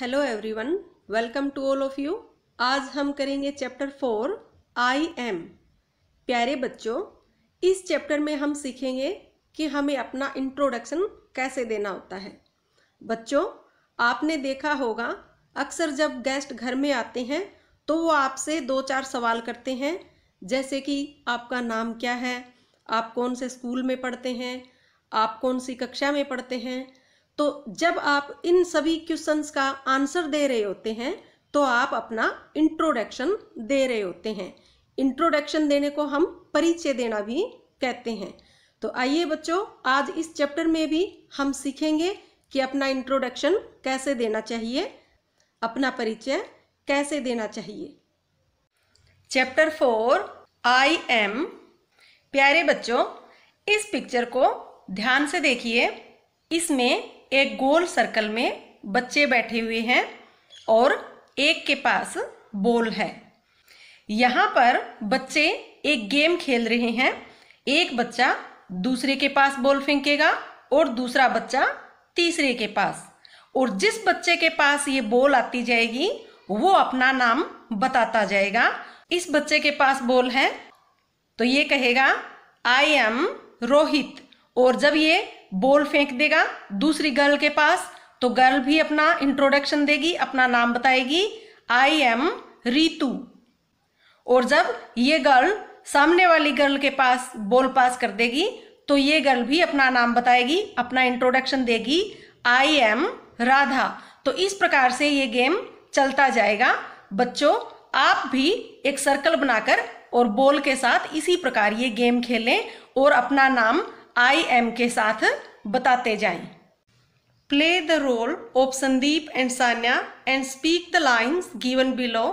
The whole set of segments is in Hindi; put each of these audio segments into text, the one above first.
Hello everyone welcome to all of you आज हम करेंगे चैप्टर फोर आई एम प्यारे बच्चों इस चैप्टर में हम सीखेंगे कि हमें अपना इंट्रोडक्शन कैसे देना होता है बच्चों आपने देखा होगा अक्सर जब गेस्ट घर में आते हैं तो वो आपसे दो चार सवाल करते हैं जैसे कि आपका नाम क्या है आप कौन से स्कूल में पढ़ते हैं आप कौन सी कक्षा में पढ़ते हैं तो जब आप इन सभी क्वेश्चंस का आंसर दे रहे होते हैं तो आप अपना इंट्रोडक्शन दे रहे होते हैं इंट्रोडक्शन देने को हम परिचय देना भी कहते हैं तो आइए बच्चों आज इस चैप्टर में भी हम सीखेंगे कि अपना इंट्रोडक्शन कैसे देना चाहिए अपना परिचय कैसे देना चाहिए चैप्टर फोर आई एम प्यारे बच्चों इस पिक्चर को ध्यान से देखिए इसमें एक गोल सर्कल में बच्चे बैठे हुए हैं और एक के पास बॉल है यहाँ पर बच्चे एक गेम खेल रहे हैं एक बच्चा दूसरे के पास बॉल फेंकेगा और दूसरा बच्चा तीसरे के पास और जिस बच्चे के पास ये बॉल आती जाएगी वो अपना नाम बताता जाएगा इस बच्चे के पास बॉल है तो ये कहेगा आई एम रोहित और जब ये बॉल फेंक देगा दूसरी गर्ल के पास तो गर्ल भी अपना इंट्रोडक्शन देगी अपना नाम बताएगी आई एम रीतु और जब ये गर्ल सामने वाली गर्ल के पास बॉल पास कर देगी तो ये गर्ल भी अपना नाम बताएगी अपना इंट्रोडक्शन देगी आई एम राधा तो इस प्रकार से ये गेम चलता जाएगा बच्चों आप भी एक सर्कल बनाकर और बॉल के साथ इसी प्रकार ये गेम खेलें और अपना नाम आई एम के साथ बताते जाएं play the role of Sandeep and Sanya and speak the lines given below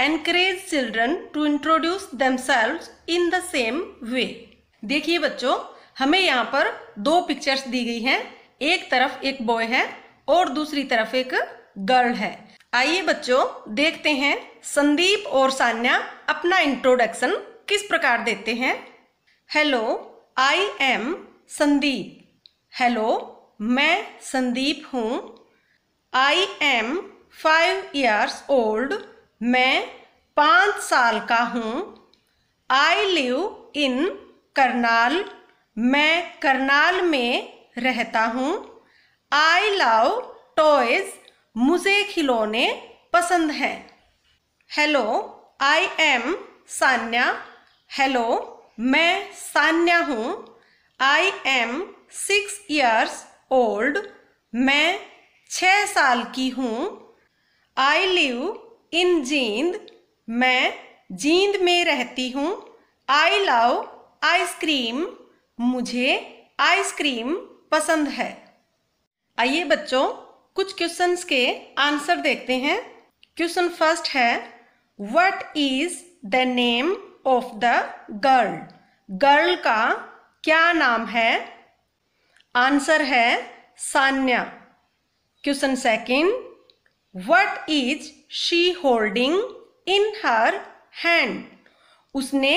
encourage children to introduce themselves in the same way देखिए बच्चों हमें यहाँ पर दो पिक्चर्स दी गई हैं एक तरफ एक बॉय है और दूसरी तरफ एक गर्ल है आइए बच्चों देखते हैं संदीप और सान्या अपना इंट्रोडक्शन किस प्रकार देते हैं hello I am Sandeep hello मैं संदीप हूँ I am five years old मैं पाँच साल का हूँ आई लिव इन करनाल मैं करनाल में रहता हूँ आई लव टॉयज मुझे खिलौने पसंद हैं hello I am Sanya hello मैं सान्या हूँ I am six years old मैं छः साल की हूँ आई लिव इन जींद मैं जींद में रहती हूँ आई लव आइसक्रीम मुझे आइसक्रीम पसंद है आइए बच्चों कुछ क्वेश्चंस के आंसर देखते हैं क्वेश्चन फर्स्ट है what is the name of the girl girl का क्या नाम है आंसर है Sanya question second what is she holding in her hand उसने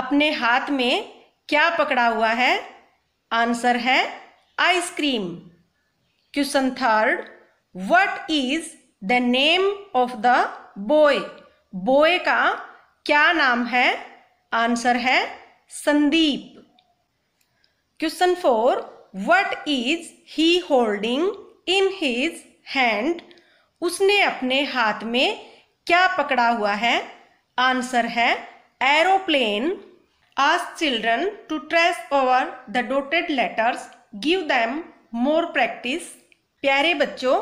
अपने हाथ में क्या पकड़ा हुआ है आंसर है ice cream question third what is the name of the boy boy का क्या नाम है आंसर है Sandeep question four what is he holding in his hand उसने अपने हाथ में क्या पकड़ा हुआ है आंसर है एरोप्लेन आज children to trace over the dotted letters give them more practice प्यारे बच्चों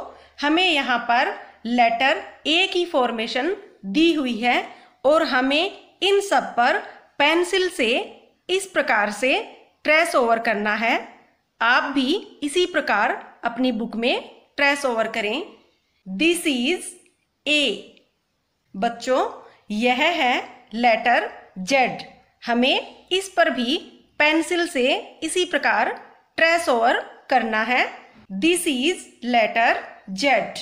हमें यहाँ पर लेटर ए की फॉर्मेशन दी हुई है और हमें इन सब पर पेंसिल से इस प्रकार से ट्रेस ओवर करना है आप भी इसी प्रकार अपनी बुक में ट्रेस ओवर करें दिस इज ए बच्चों यह है लेटर जेड हमें इस पर भी पेंसिल से इसी प्रकार ट्रेस ओवर करना है this is letter Z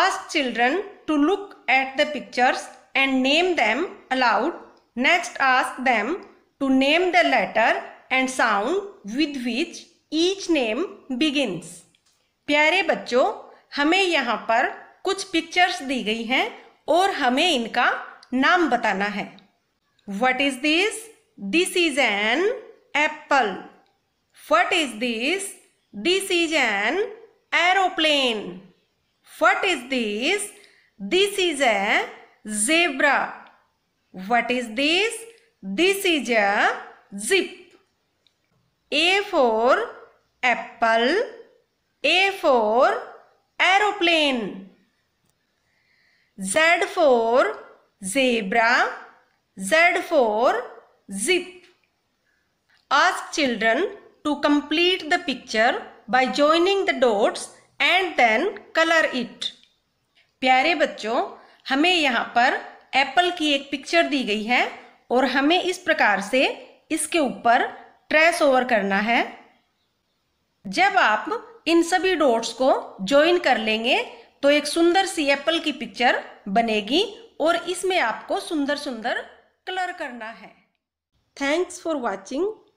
ask children to look at the pictures and name them aloud. Next, ask them to name the letter and sound with which each name begins. प्यारे बच्चों हमें यहाँ पर कुछ पिक्चर्स दी गई हैं और हमें इनका नाम बताना है what is this this is an apple what is this this is an aeroplane what is this This is a zebra. What is this? This is a zip. A for apple. A for aeroplane. Z for zebra. Z for zip. Ask children to complete the picture by joining the dots and then color it. प्यारे बच्चों हमें यहाँ पर एप्पल की एक पिक्चर दी गई है और हमें इस प्रकार से इसके ऊपर ट्रेस ओवर करना है जब आप इन सभी डॉट्स को ज्वाइन कर लेंगे तो एक सुंदर सी एप्पल की पिक्चर बनेगी और इसमें आपको सुंदर सुंदर कलर करना है थैंक्स फॉर वॉचिंग